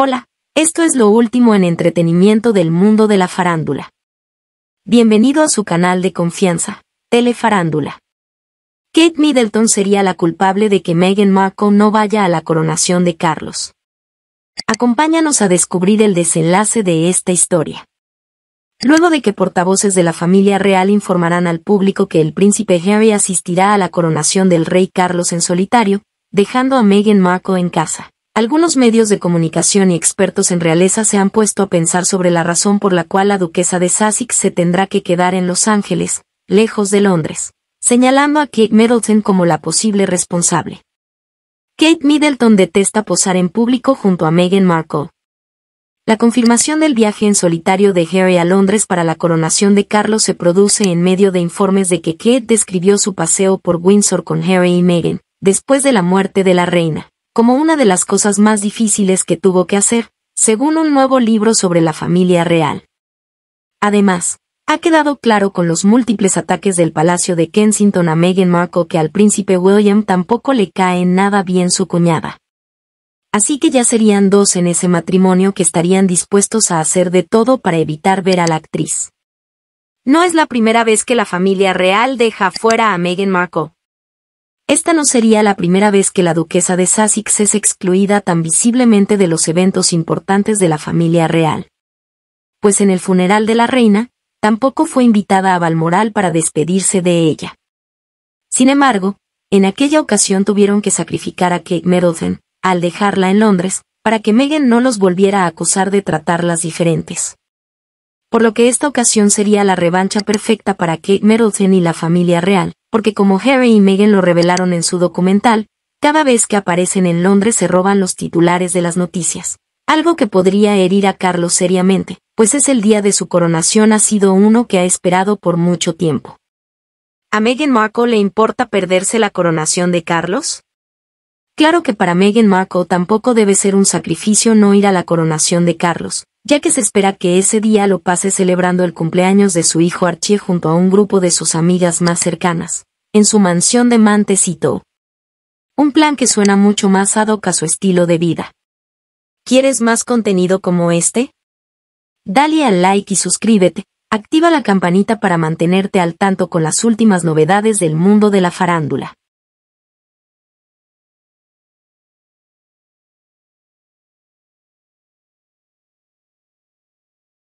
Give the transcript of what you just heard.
Hola, esto es lo último en entretenimiento del mundo de la farándula. Bienvenido a su canal de confianza, Telefarándula. Kate Middleton sería la culpable de que Meghan Markle no vaya a la coronación de Carlos. Acompáñanos a descubrir el desenlace de esta historia. Luego de que portavoces de la familia real informarán al público que el príncipe Harry asistirá a la coronación del rey Carlos en solitario, dejando a Meghan Markle en casa. Algunos medios de comunicación y expertos en realeza se han puesto a pensar sobre la razón por la cual la duquesa de Sussex se tendrá que quedar en Los Ángeles, lejos de Londres, señalando a Kate Middleton como la posible responsable. Kate Middleton detesta posar en público junto a Meghan Markle. La confirmación del viaje en solitario de Harry a Londres para la coronación de Carlos se produce en medio de informes de que Kate describió su paseo por Windsor con Harry y Meghan, después de la muerte de la reina como una de las cosas más difíciles que tuvo que hacer, según un nuevo libro sobre la familia real. Además, ha quedado claro con los múltiples ataques del Palacio de Kensington a Meghan Markle que al príncipe William tampoco le cae nada bien su cuñada. Así que ya serían dos en ese matrimonio que estarían dispuestos a hacer de todo para evitar ver a la actriz. No es la primera vez que la familia real deja fuera a Meghan Markle. Esta no sería la primera vez que la duquesa de Sussex es excluida tan visiblemente de los eventos importantes de la familia real. Pues en el funeral de la reina, tampoco fue invitada a Balmoral para despedirse de ella. Sin embargo, en aquella ocasión tuvieron que sacrificar a Kate Middleton, al dejarla en Londres, para que Meghan no los volviera a acusar de tratarlas diferentes. Por lo que esta ocasión sería la revancha perfecta para Kate Middleton y la familia real, porque como Harry y Meghan lo revelaron en su documental, cada vez que aparecen en Londres se roban los titulares de las noticias. Algo que podría herir a Carlos seriamente, pues es el día de su coronación ha sido uno que ha esperado por mucho tiempo. ¿A Meghan Markle le importa perderse la coronación de Carlos? Claro que para Meghan Markle tampoco debe ser un sacrificio no ir a la coronación de Carlos, ya que se espera que ese día lo pase celebrando el cumpleaños de su hijo Archie junto a un grupo de sus amigas más cercanas, en su mansión de Mantecito. Un plan que suena mucho más ad hoc a su estilo de vida. ¿Quieres más contenido como este? Dale al like y suscríbete, activa la campanita para mantenerte al tanto con las últimas novedades del mundo de la farándula.